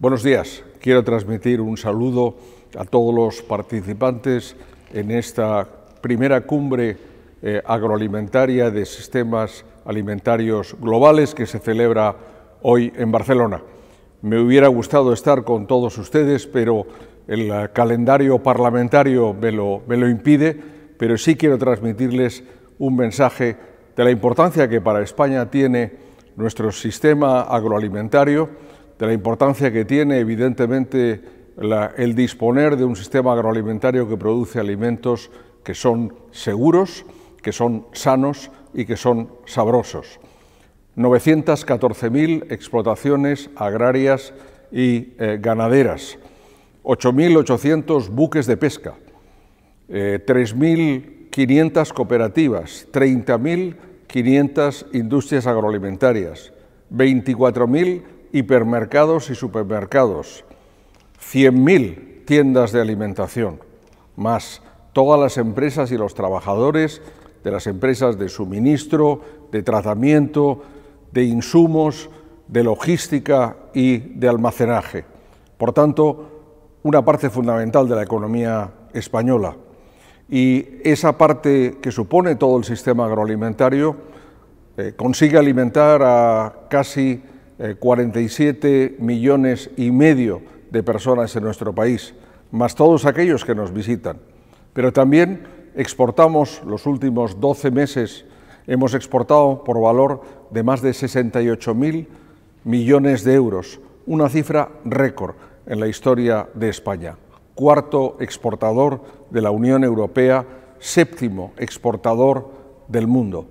Buenos días. Quiero transmitir un saludo a todos los participantes en esta primera cumbre eh, agroalimentaria de sistemas alimentarios globales que se celebra hoy en Barcelona. Me hubiera gustado estar con todos ustedes, pero el eh, calendario parlamentario me lo impide, pero sí quiero transmitirles un mensaje de la importancia que para España tiene nuestro sistema agroalimentario de la importancia que tiene, evidentemente, el disponer de un sistema agroalimentario que produce alimentos que son seguros, que son sanos y que son sabrosos. 914.000 explotaciones agrarias y eh, ganaderas, 8.800 buques de pesca, 3.500 eh, cooperativas, 30.500 industrias agroalimentarias, 24.000 hipermercados y supermercados, 100.000 tiendas de alimentación, más todas las empresas y los trabajadores de las empresas de suministro, de tratamiento, de insumos, de logística y de almacenaje. Por tanto, una parte fundamental de la economía española. Y esa parte que supone todo el sistema agroalimentario eh, consigue alimentar a casi 47 eh, millones y medio de personas en nuestro país, más todos aquellos que nos visitan. Pero también exportamos, los últimos 12 meses, hemos exportado por valor de más de 68 millones de euros, una cifra récord en la historia de España. Cuarto exportador de la Unión Europea, séptimo exportador del mundo.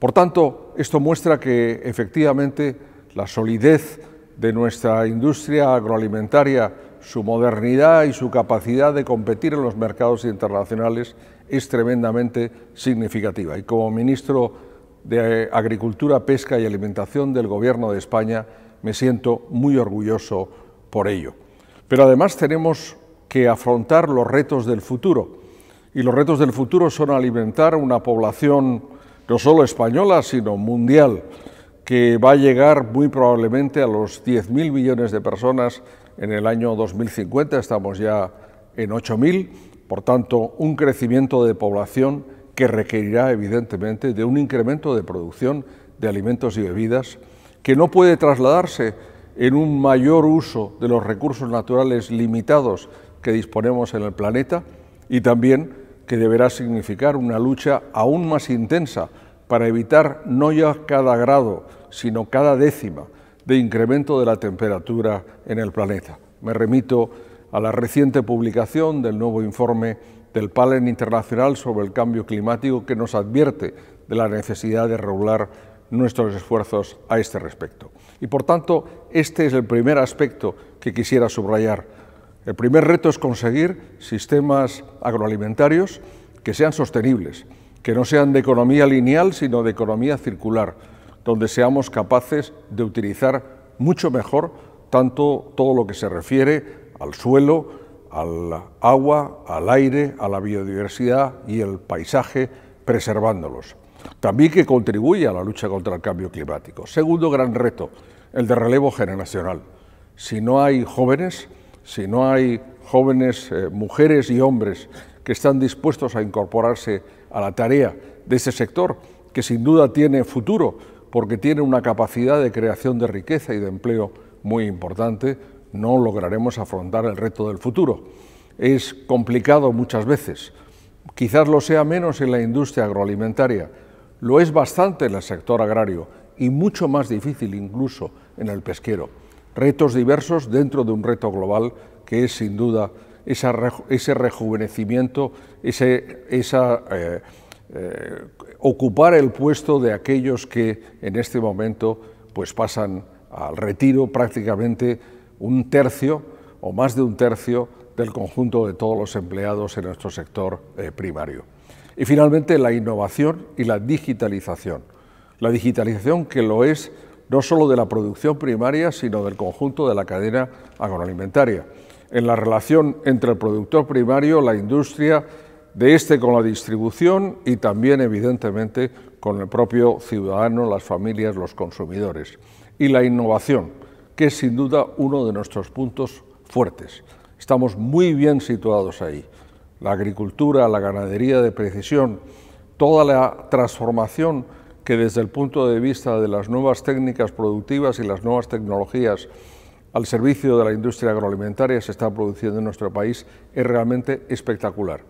Por tanto, esto muestra que efectivamente la solidez de nuestra industria agroalimentaria, su modernidad y su capacidad de competir en los mercados internacionales es tremendamente significativa. Y como ministro de Agricultura, Pesca y Alimentación del Gobierno de España, me siento muy orgulloso por ello. Pero además tenemos que afrontar los retos del futuro. Y los retos del futuro son alimentar una población no solo española, sino mundial que va a llegar muy probablemente a los 10.000 millones de personas en el año 2050, estamos ya en 8.000, por tanto, un crecimiento de población que requerirá evidentemente de un incremento de producción de alimentos y bebidas que no puede trasladarse en un mayor uso de los recursos naturales limitados que disponemos en el planeta y también que deberá significar una lucha aún más intensa para evitar no ya cada grado, sino cada décima de incremento de la temperatura en el planeta. Me remito a la reciente publicación del nuevo informe del Panel Internacional sobre el Cambio Climático que nos advierte de la necesidad de regular nuestros esfuerzos a este respecto. Y por tanto, este es el primer aspecto que quisiera subrayar. El primer reto es conseguir sistemas agroalimentarios que sean sostenibles, que no sean de economía lineal, sino de economía circular, donde seamos capaces de utilizar mucho mejor tanto todo lo que se refiere al suelo, al agua, al aire, a la biodiversidad y el paisaje, preservándolos. También que contribuya a la lucha contra el cambio climático. Segundo gran reto, el de relevo generacional. Si no hay jóvenes, si no hay jóvenes eh, mujeres y hombres que están dispuestos a incorporarse a la tarea de ese sector, que sin duda tiene futuro, porque tiene una capacidad de creación de riqueza y de empleo muy importante, no lograremos afrontar el reto del futuro. Es complicado muchas veces, quizás lo sea menos en la industria agroalimentaria, lo es bastante en el sector agrario y mucho más difícil incluso en el pesquero. Retos diversos dentro de un reto global que es sin duda ese rejuvenecimiento, esa, eh, eh, ocupar el puesto de aquellos que en este momento pues, pasan al retiro prácticamente un tercio o más de un tercio del conjunto de todos los empleados en nuestro sector eh, primario. Y finalmente la innovación y la digitalización. La digitalización que lo es no solo de la producción primaria, sino del conjunto de la cadena agroalimentaria en la relación entre el productor primario, la industria, de este con la distribución y también, evidentemente, con el propio ciudadano, las familias, los consumidores. Y la innovación, que es sin duda uno de nuestros puntos fuertes. Estamos muy bien situados ahí. La agricultura, la ganadería de precisión, toda la transformación que desde el punto de vista de las nuevas técnicas productivas y las nuevas tecnologías al servicio de la industria agroalimentaria se está produciendo en nuestro país es realmente espectacular.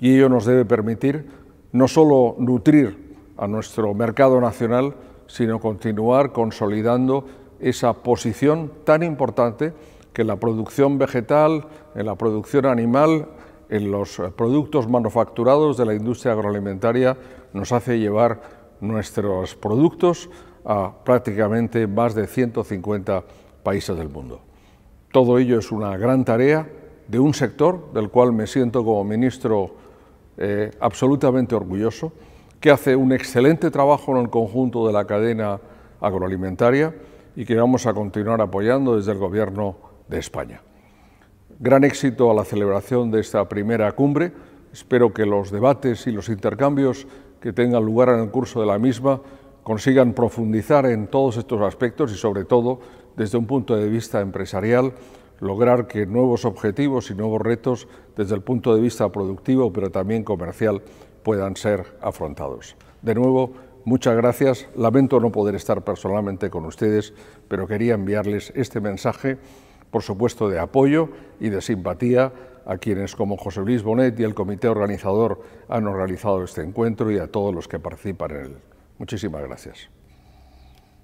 Y ello nos debe permitir no solo nutrir a nuestro mercado nacional, sino continuar consolidando esa posición tan importante que la producción vegetal, en la producción animal, en los eh, productos manufacturados de la industria agroalimentaria nos hace llevar nuestros productos a prácticamente más de 150 países del mundo. Todo ello es una gran tarea de un sector del cual me siento como ministro eh, absolutamente orgulloso, que hace un excelente trabajo en el conjunto de la cadena agroalimentaria y que vamos a continuar apoyando desde el Gobierno de España. Gran éxito a la celebración de esta primera cumbre. Espero que los debates y los intercambios que tengan lugar en el curso de la misma consigan profundizar en todos estos aspectos y sobre todo desde un punto de vista empresarial, lograr que nuevos objetivos y nuevos retos desde el punto de vista productivo, pero también comercial, puedan ser afrontados. De nuevo, muchas gracias. Lamento no poder estar personalmente con ustedes, pero quería enviarles este mensaje, por supuesto, de apoyo y de simpatía a quienes como José Luis Bonet y el comité organizador han organizado este encuentro y a todos los que participan en él. Muchísimas gracias.